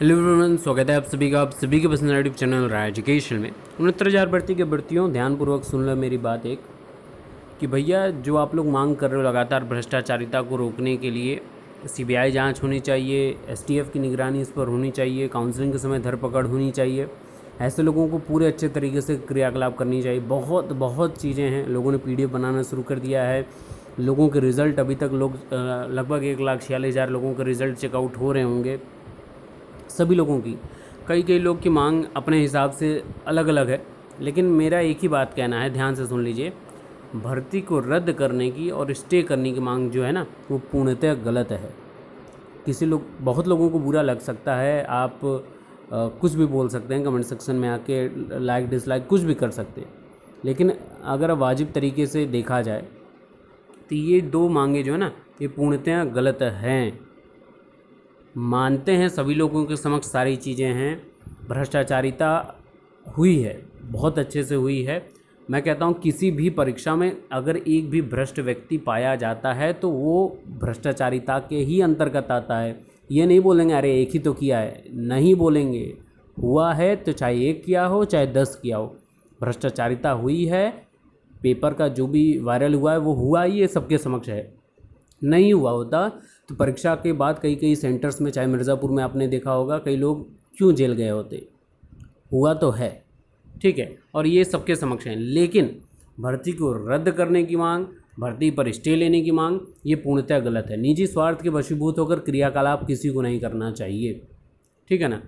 hello everyone स्वागत है आप सभी का आप सभी के पसंद यूट्यूब चैनल राय एजुकेशन में उनहत्तर हज़ार भर्ती के भर्तियों ध्यानपूर्वक सुन लो मेरी बात एक कि भैया जो आप लोग मांग कर रहे हो लगातार भ्रष्टाचारिता को रोकने के लिए सीबीआई जांच होनी चाहिए एसटीएफ की निगरानी इस पर होनी चाहिए काउंसलिंग के समय धरपकड़ होनी चाहिए ऐसे लोगों को पूरे अच्छे तरीके से क्रियाकलाप करनी चाहिए बहुत बहुत चीज़ें हैं लोगों ने पी बनाना शुरू कर दिया है लोगों के रिज़ल्ट अभी तक लोग लगभग एक लाख छियालीस हज़ार लोगों के रिज़ल्ट चेकआउट हो रहे होंगे सभी लोगों की कई कई लोग की मांग अपने हिसाब से अलग अलग है लेकिन मेरा एक ही बात कहना है ध्यान से सुन लीजिए भर्ती को रद्द करने की और स्टे करने की मांग जो है ना वो पूर्णतः गलत है किसी लोग बहुत लोगों को बुरा लग सकता है आप आ, कुछ भी बोल सकते हैं कमेंट सेक्शन में आके लाइक डिसलाइक कुछ भी कर सकते हैं लेकिन अगर वाजिब तरीके से देखा जाए तो ये दो मांगे जो है ना ये पूर्णतः गलत हैं मानते हैं सभी लोगों के समक्ष सारी चीज़ें हैं भ्रष्टाचारिता हुई है बहुत अच्छे से हुई है मैं कहता हूँ किसी भी परीक्षा में अगर एक भी भ्रष्ट व्यक्ति पाया जाता है तो वो भ्रष्टाचारिता के ही अंतर्गत आता है ये नहीं बोलेंगे अरे एक ही तो किया है नहीं बोलेंगे हुआ है तो चाहे एक किया हो चाहे दस किया हो भ्रष्टाचारिता हुई है पेपर का जो भी वायरल हुआ है वो हुआ ही ये सबके समक्ष है नहीं हुआ होता तो परीक्षा के बाद कई कई सेंटर्स में चाहे मिर्ज़ापुर में आपने देखा होगा कई लोग क्यों जेल गए होते हुआ तो है ठीक है और ये सबके समक्ष है लेकिन भर्ती को रद्द करने की मांग भर्ती पर स्टे लेने की मांग ये पूर्णतः गलत है निजी स्वार्थ के वशीभूत होकर क्रियाकलाप किसी को नहीं करना चाहिए ठीक है ना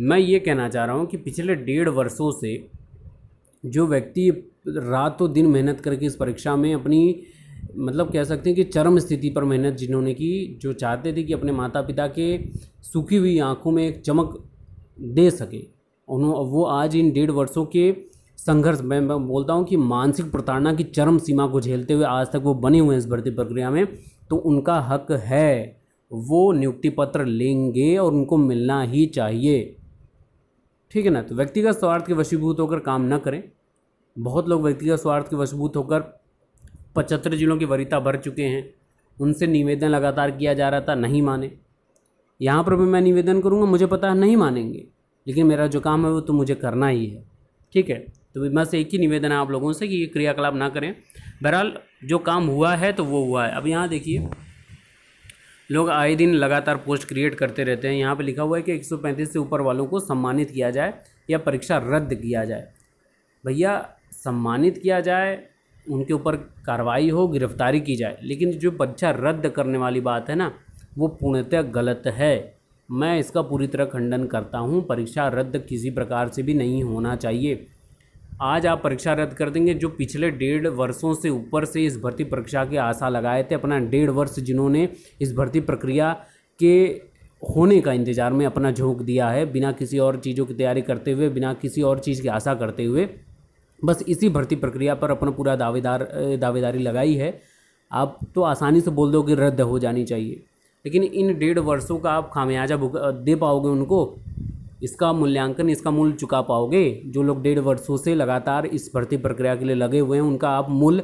मैं ये कहना चाह रहा हूँ कि पिछले डेढ़ वर्षों से जो व्यक्ति रात तो दिन मेहनत करके इस परीक्षा में अपनी मतलब कह सकते हैं कि चरम स्थिति पर मेहनत जिन्होंने की जो चाहते थे कि अपने माता पिता के सूखी हुई आँखों में एक चमक दे सके उन्होंने वो आज इन डेढ़ वर्षों के संघर्ष मैं मैं बोलता हूँ कि मानसिक प्रताड़ना की चरम सीमा को झेलते हुए आज तक वो बने हुए हैं इस भर्ती प्रक्रिया में तो उनका हक है वो नियुक्ति पत्र लेंगे और उनको मिलना ही चाहिए ठीक है ना तो व्यक्तिगत स्वार्थ के वशीभूत होकर काम ना करें बहुत लोग व्यक्तिगत स्वार्थ के वशीभूत होकर पचहत्तर जिलों की वरीता भर चुके हैं उनसे निवेदन लगातार किया जा रहा था नहीं माने यहाँ पर भी मैं निवेदन करूँगा मुझे पता है नहीं मानेंगे लेकिन मेरा जो काम है वो तो मुझे करना ही है ठीक है तो बस एक ही निवेदन है आप लोगों से कि ये क्रियाकलाप ना करें बहरहाल जो काम हुआ है तो वो हुआ है अब यहाँ देखिए लोग आए दिन लगातार पोस्ट क्रिएट करते रहते हैं यहाँ पे लिखा हुआ है कि 135 से ऊपर वालों को सम्मानित किया जाए या परीक्षा रद्द किया जाए भैया सम्मानित किया जाए उनके ऊपर कार्रवाई हो गिरफ्तारी की जाए लेकिन जो बच्चा रद्द करने वाली बात है ना वो पूर्णतः गलत है मैं इसका पूरी तरह खंडन करता हूँ परीक्षा रद्द किसी प्रकार से भी नहीं होना चाहिए आज आप परीक्षा रद्द कर देंगे जो पिछले डेढ़ वर्षों से ऊपर से इस भर्ती परीक्षा के आशा लगाए थे अपना डेढ़ वर्ष जिन्होंने इस भर्ती प्रक्रिया के होने का इंतज़ार में अपना झोंक दिया है बिना किसी और चीज़ों की तैयारी करते हुए बिना किसी और चीज़ की आशा करते हुए बस इसी भर्ती प्रक्रिया पर अपना पूरा दावेदार दावेदारी लगाई है आप तो आसानी से बोल दो कि रद्द हो जानी चाहिए लेकिन इन डेढ़ वर्षों का आप खामियाजा दे पाओगे उनको इसका मूल्यांकन इसका मूल्य चुका पाओगे जो लोग डेढ़ वर्षों से लगातार इस भर्ती प्रक्रिया के लिए लगे हुए हैं उनका आप मूल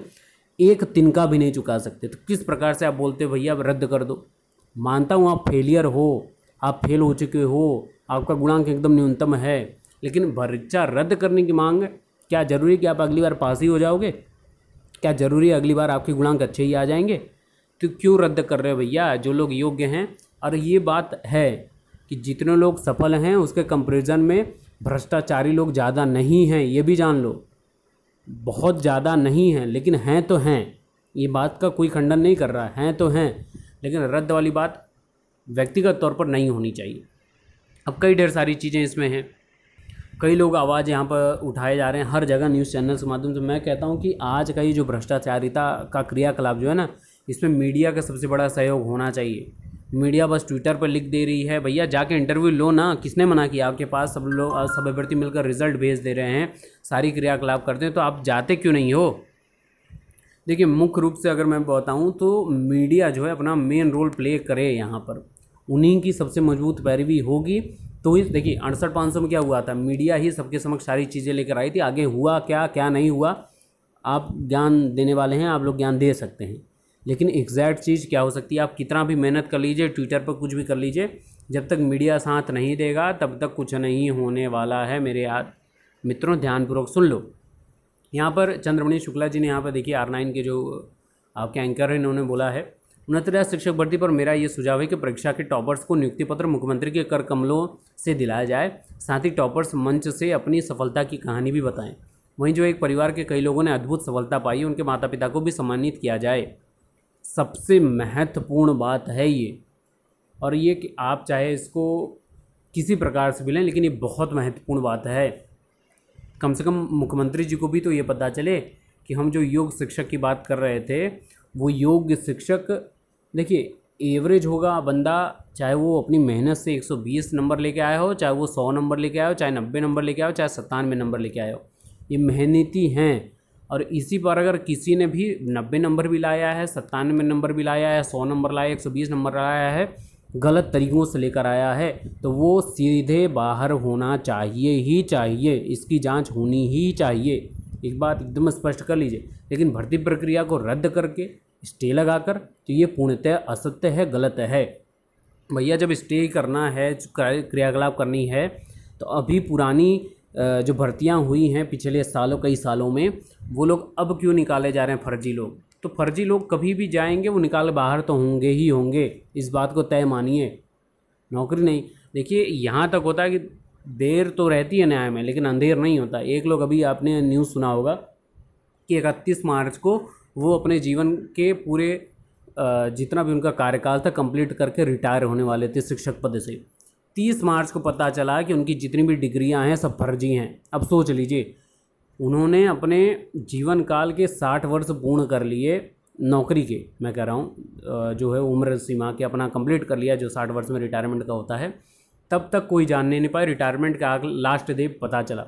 एक तिनका भी नहीं चुका सकते तो किस प्रकार से आप बोलते भैया रद्द कर दो मानता हूँ आप फेलियर हो आप फेल हो चुके हो आपका गुणांक एकदम न्यूनतम है लेकिन परीक्षा रद्द करने की मांग क्या ज़रूरी कि आप अगली बार पास ही हो जाओगे क्या ज़रूरी है अगली बार आपके गुणांक अच्छे ही आ जाएंगे तो क्यों रद्द कर रहे हो भैया जो लोग योग्य हैं और ये बात है कि जितने लोग सफल हैं उसके कंपेरिजन में भ्रष्टाचारी लोग ज़्यादा नहीं हैं ये भी जान लो बहुत ज़्यादा नहीं हैं लेकिन हैं तो हैं ये बात का कोई खंडन नहीं कर रहा हैं तो हैं लेकिन रद्द वाली बात व्यक्तिगत तौर पर नहीं होनी चाहिए अब कई ढेर सारी चीज़ें इसमें हैं कई लोग आवाज़ यहाँ पर उठाए जा रहे हैं हर जगह न्यूज़ चैनल्स के माध्यम से मैं कहता हूँ कि आज का ये जो भ्रष्टाचारिता का क्रियाकलाप जो है ना इसमें मीडिया का सबसे बड़ा सहयोग होना चाहिए मीडिया बस ट्विटर पर लिख दे रही है भैया जाके इंटरव्यू लो ना किसने मना किया आपके पास सब लोग सब अभ्यर्थी मिलकर रिजल्ट भेज दे रहे हैं सारी क्रियाकलाप करते हैं तो आप जाते क्यों नहीं हो देखिए मुख्य रूप से अगर मैं बताऊँ तो मीडिया जो है अपना मेन रोल प्ले करे यहाँ पर उन्हीं की सबसे मजबूत पैरवी होगी तो इस देखिए अड़सठ पाँच सौ में क्या हुआ था मीडिया ही सबके समक्ष सारी चीज़ें लेकर आई थी आगे हुआ क्या क्या नहीं हुआ आप ज्ञान देने वाले हैं आप लोग ज्ञान दे सकते हैं लेकिन एग्जैक्ट चीज़ क्या हो सकती है आप कितना भी मेहनत कर लीजिए ट्विटर पर कुछ भी कर लीजिए जब तक मीडिया साथ नहीं देगा तब तक कुछ नहीं होने वाला है मेरे यार मित्रों ध्यानपूर्वक सुन लो यहाँ पर चंद्रमणि शुक्ला जी ने यहाँ पर देखिए आर नाइन के जो आपके एंकर हैं इन्होंने बोला है उनहत्तर शिक्षक भर्ती पर मेरा ये सुझाव है कि परीक्षा के टॉपर्स को नियुक्ति पत्र मुख्यमंत्री के कर कमलों से दिलाया जाए साथ ही टॉपर्स मंच से अपनी सफलता की कहानी भी बताएं वहीं जो एक परिवार के कई लोगों ने अद्भुत सफलता पाई उनके माता पिता को भी सम्मानित किया जाए सबसे महत्वपूर्ण बात है ये और ये कि आप चाहे इसको किसी प्रकार से भी लें लेकिन ये बहुत महत्वपूर्ण बात है कम से कम मुख्यमंत्री जी को भी तो ये पता चले कि हम जो योग शिक्षक की बात कर रहे थे वो योग्य शिक्षक देखिए एवरेज होगा बंदा चाहे वो अपनी मेहनत से 120 नंबर लेके आया हो चाहे वो 100 नंबर लेके आया हो चाहे 90 नंबर लेके आया हो चाहे सत्तानवे नंबर लेके आया हो ये मेहनती हैं और इसी पर अगर किसी ने भी नब्बे नंबर भी लाया है सत्तानवे नंबर भी लाया है सौ नंबर लाया एक सौ बीस नंबर लाया है गलत तरीक़ों से लेकर आया है तो वो सीधे बाहर होना चाहिए ही चाहिए इसकी जाँच होनी ही चाहिए एक बात एकदम स्पष्ट कर लीजिए लेकिन भर्ती प्रक्रिया को रद्द करके स्टे लगाकर तो ये पूर्णतः असत्य है गलत है भैया जब स्टे करना है क्रियाकलाप करनी है तो अभी पुरानी जो भर्तियां हुई हैं पिछले सालों कई सालों में वो लोग अब क्यों निकाले जा रहे हैं फर्जी लोग तो फर्जी लोग कभी भी जाएंगे वो निकाल बाहर तो होंगे ही होंगे इस बात को तय मानिए नौकरी नहीं देखिए यहाँ तक होता है कि देर तो रहती है न्याय में लेकिन अंधेर नहीं होता एक लोग अभी आपने न्यूज़ सुना होगा कि इकतीस मार्च को वो अपने जीवन के पूरे जितना भी उनका कार्यकाल था कंप्लीट करके रिटायर होने वाले थे शिक्षक पद से तीस मार्च को पता चला कि उनकी जितनी भी डिग्रियां हैं सब फर्जी हैं अब सोच लीजिए उन्होंने अपने जीवन काल के साठ वर्ष पूर्ण कर लिए नौकरी के मैं कह रहा हूँ जो है उम्र सीमा के अपना कंप्लीट कर लिया जो साठ वर्ष में रिटायरमेंट का होता है तब तक कोई जानने नहीं पाया रिटायरमेंट का लास्ट डे पता चला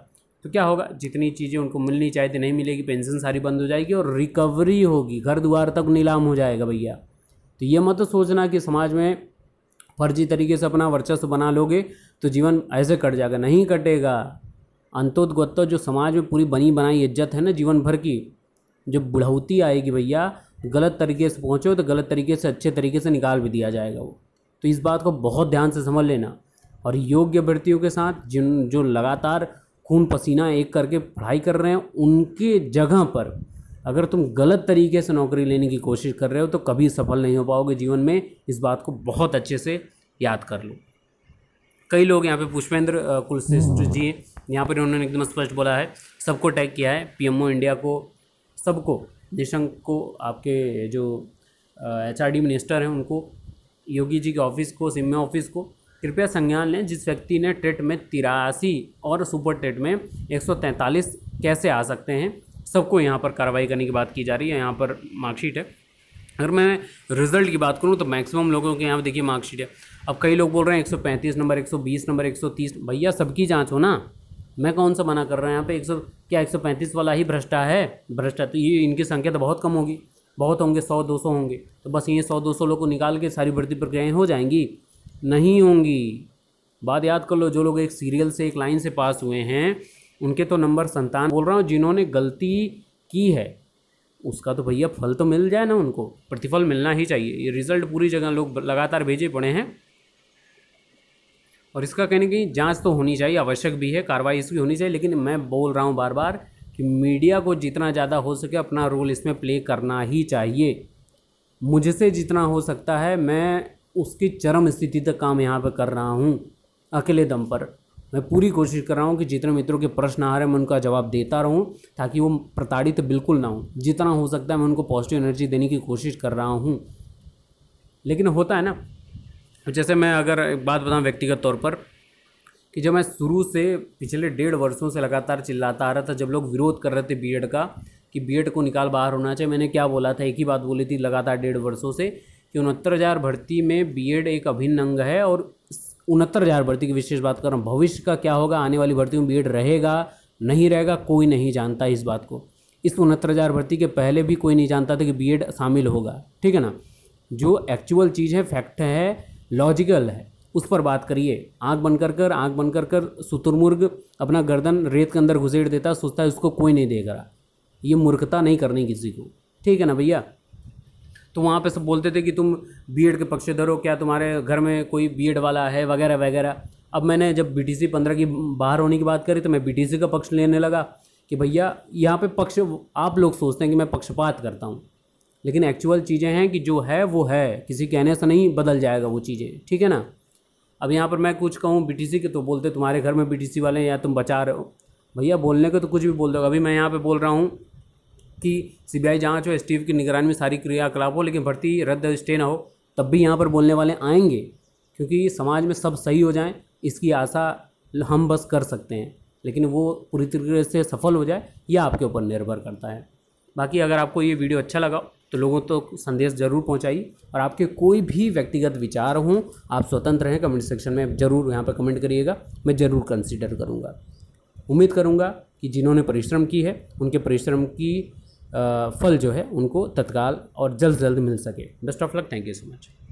तो क्या होगा जितनी चीज़ें उनको मिलनी चाहिए थी नहीं मिलेगी पेंशन सारी बंद हो जाएगी और रिकवरी होगी घर द्वार तक नीलाम हो जाएगा भैया तो ये मत सोचना कि समाज में फर्जी तरीके से अपना वर्चस्व बना लोगे तो जीवन ऐसे कट जाएगा नहीं कटेगा अंतोदगत्ता जो समाज में पूरी बनी बनाई इज्जत है ना जीवन भर की जो बुढ़ौती आएगी भैया गलत तरीके से पहुँचो तो गलत तरीके से अच्छे तरीके से निकाल भी दिया जाएगा वो तो इस बात को बहुत ध्यान से समझ लेना और योग्य अभ्यर्थियों के साथ जिन जो लगातार खून पसीना एक करके पढ़ाई कर रहे हैं उनके जगह पर अगर तुम गलत तरीके से नौकरी लेने की कोशिश कर रहे हो तो कभी सफल नहीं हो पाओगे जीवन में इस बात को बहुत अच्छे से याद कर लो कई लोग यहाँ पे पुष्पेंद्र कुलश्रेष्ठ जी यहाँ पर उन्होंने एकदम स्पष्ट बोला है सबको टैग किया है पीएमओ इंडिया को सबको निशंक को आपके जो एच मिनिस्टर हैं उनको योगी जी के ऑफिस को सिम्मे ऑफिस को कृपया संज्ञान लें जिस व्यक्ति ने टेट में तिरासी और सुपर टेट में 143 कैसे आ सकते हैं सबको यहाँ पर कार्रवाई करने की बात की जा रही है यहाँ पर मार्कशीट है अगर मैं रिजल्ट की बात करूँ तो मैक्सिमम लोगों के यहाँ पर देखिए मार्कशीट है अब कई लोग बोल रहे हैं 135 नंबर 120 नंबर 130 भैया सबकी जाँच हो ना मैं कौन सा मना कर रहा हूँ यहाँ पर एक क्या एक वाला ही भ्रष्टा है भ्रष्टा तो ये इनकी संख्या तो बहुत कम होगी बहुत होंगे सौ दो सौ होंगे तो बस ये सौ दो सौ लोग को निकाल के सारी भर्ती प्रक्रियाएँ हो जाएंगी नहीं होंगी बात याद कर लो जो लोग एक सीरियल से एक लाइन से पास हुए हैं उनके तो नंबर संतान बोल रहा हूँ जिन्होंने गलती की है उसका तो भैया फल तो मिल जाए ना उनको प्रतिफल मिलना ही चाहिए ये रिजल्ट पूरी जगह लोग लगातार भेजे पड़े हैं और इसका कहने की जांच तो होनी चाहिए आवश्यक भी है कार्रवाई इसकी होनी चाहिए लेकिन मैं बोल रहा हूँ बार बार कि मीडिया को जितना ज़्यादा हो सके अपना रोल इसमें प्ले करना ही चाहिए मुझसे जितना हो सकता है मैं उसकी चरम स्थिति तक काम यहाँ पर कर रहा हूँ अकेले दम पर मैं पूरी कोशिश कर रहा हूँ कि जितने मित्रों के प्रश्न आ रहे हैं मैं उनका जवाब देता रहूँ ताकि वो प्रताड़ित बिल्कुल ना हो जितना हो सकता है मैं उनको पॉजिटिव एनर्जी देने की कोशिश कर रहा हूँ लेकिन होता है ना जैसे मैं अगर एक बात बताऊँ व्यक्तिगत तौर पर कि जब मैं शुरू से पिछले डेढ़ वर्षों से लगातार चिल्लाता आ रहा था जब लोग विरोध कर रहे थे बी का कि बी को निकाल बाहर होना चाहिए मैंने क्या बोला था एक ही बात बोली थी लगातार डेढ़ वर्षों से कि उनहत्तर हज़ार भर्ती में बीएड एक अभिन्न अंग है और उनहत्तर हज़ार भर्ती की विशेष बात कर रहा हूँ भविष्य का क्या होगा आने वाली भर्ती में बीएड रहेगा नहीं रहेगा कोई नहीं जानता इस बात को इस उनहत्तर हज़ार भर्ती के पहले भी कोई नहीं जानता था कि बीएड शामिल होगा ठीक है ना जो एक्चुअल चीज़ है फैक्ट है लॉजिकल है उस पर बात करिए आँख बन कर कर आँख बन कर कर शुतुरमुर्ग अपना गर्दन रेत के अंदर घुसेड़ देता सोचता है उसको कोई नहीं देख रहा ये मूर्खता नहीं करनी किसी को ठीक है ना भैया तो वहाँ पे सब बोलते थे कि तुम बी के पक्षधर हो क्या तुम्हारे घर में कोई बी वाला है वगैरह वगैरह अब मैंने जब बी टी सी पंद्रह की बाहर होने की बात करी तो मैं बी टी सी का पक्ष लेने लगा कि भैया यहाँ पे पक्ष आप लोग सोचते हैं कि मैं पक्षपात करता हूँ लेकिन एक्चुअल चीज़ें हैं कि जो है वो है किसी कहने से नहीं बदल जाएगा वो चीज़ें ठीक है ना अब यहाँ पर मैं कुछ कहूँ बी के तो बोलते तुम्हारे घर में बी वाले हैं या तुम बचा रहे हो भैया बोलने को तो कुछ भी बोल दो अभी मैं यहाँ पर बोल रहा हूँ कि सीबीआई जांच हो एसटीएफ की निगरानी में सारी क्रियाकलाप हो लेकिन भर्ती रद्द स्टे ना हो तब भी यहाँ पर बोलने वाले आएंगे क्योंकि समाज में सब सही हो जाएँ इसकी आशा हम बस कर सकते हैं लेकिन वो पूरी तरीके से सफल हो जाए यह आपके ऊपर निर्भर करता है बाकी अगर आपको ये वीडियो अच्छा लगा तो लोगों तक तो संदेश जरूर पहुंचाइए और आपके कोई भी व्यक्तिगत विचार हों आप स्वतंत्र हैं कमेंट सेक्शन में ज़रूर यहाँ पर कमेंट करिएगा मैं ज़रूर कंसिडर करूँगा उम्मीद करूँगा कि जिन्होंने परिश्रम की है उनके परिश्रम की फल जो है उनको तत्काल और जल्द जल्द मिल सके best of luck thank you so much